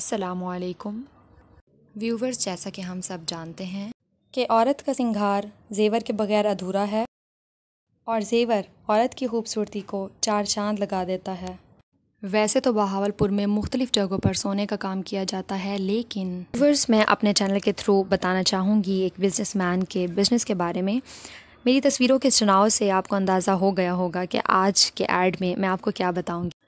असलकम व्यूवर्स जैसा कि हम सब जानते हैं कि औरत का सिंगार जेवर के बगैर अधूरा है और जेवर औरत की खूबसूरती को चार चांद लगा देता है वैसे तो बहावलपुर में मुख्तलिफ़ जगहों पर सोने का काम किया जाता है लेकिन व्यूवर्स मैं अपने चैनल के थ्रू बताना चाहूँगी एक मैन के बिज़नेस के बारे में मेरी तस्वीरों के चुनाव से आपको अंदाज़ा हो गया होगा कि आज के ऐड में मैं आपको क्या बताऊँगी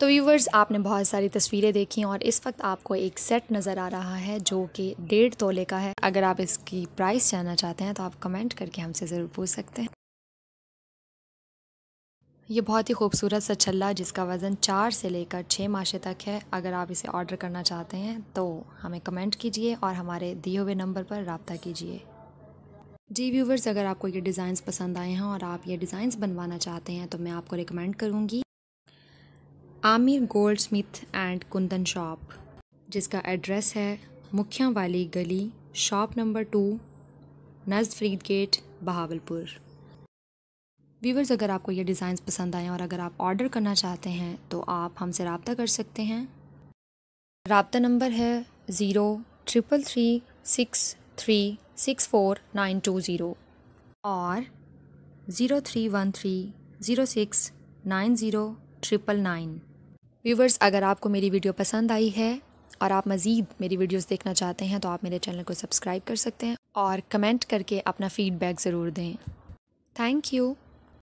तो व्यूवर्स आपने बहुत सारी तस्वीरें देखी और इस वक्त आपको एक सेट नज़र आ रहा है जो कि डेढ़ तोले का है अगर आप इसकी प्राइस जानना चाहते हैं तो आप कमेंट करके हमसे ज़रूर पूछ सकते हैं ये बहुत ही खूबसूरत सा छल्ला जिसका वज़न चार से लेकर छः माशे तक है अगर आप इसे ऑर्डर करना चाहते हैं तो हमें कमेंट कीजिए और हमारे दिए हुए नंबर पर रबता कीजिए जी व्यूवर्स अगर आपको ये डिज़ाइंस पसंद आए हैं और आप ये डिज़ाइंस बनवाना चाहते हैं तो मैं आपको रिकमेंड करूँगी Aamir goldsmith and Kundan shop जिसका एड्रेस है मुखिया वाली गली शॉप नंबर टू नज़ फ्रीद गेट बहावलपुर व्यूवर्स अगर आपको ये डिज़ाइंस पसंद आएँ और अगर आप ऑर्डर करना चाहते हैं तो आप हमसे रबता कर सकते हैं रबता नंबर है zero triple three six three six four nine two zero और zero three one three zero six nine zero triple nine viewers अगर आपको मेरी वीडियो पसंद आई है और आप मज़ीद मेरी वीडियोस देखना चाहते हैं तो आप मेरे चैनल को सब्सक्राइब कर सकते हैं और कमेंट करके अपना फ़ीडबैक ज़रूर दें थैंक यू